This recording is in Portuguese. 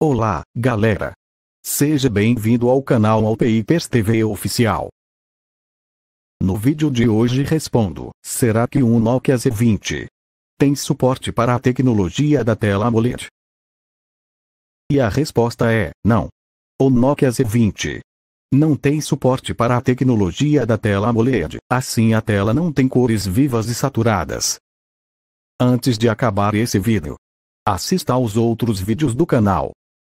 Olá, galera! Seja bem-vindo ao canal Alpeipers TV Oficial. No vídeo de hoje respondo, será que um Nokia Z20 tem suporte para a tecnologia da tela AMOLED? E a resposta é, não. O Nokia Z20 não tem suporte para a tecnologia da tela AMOLED, assim a tela não tem cores vivas e saturadas. Antes de acabar esse vídeo, assista aos outros vídeos do canal.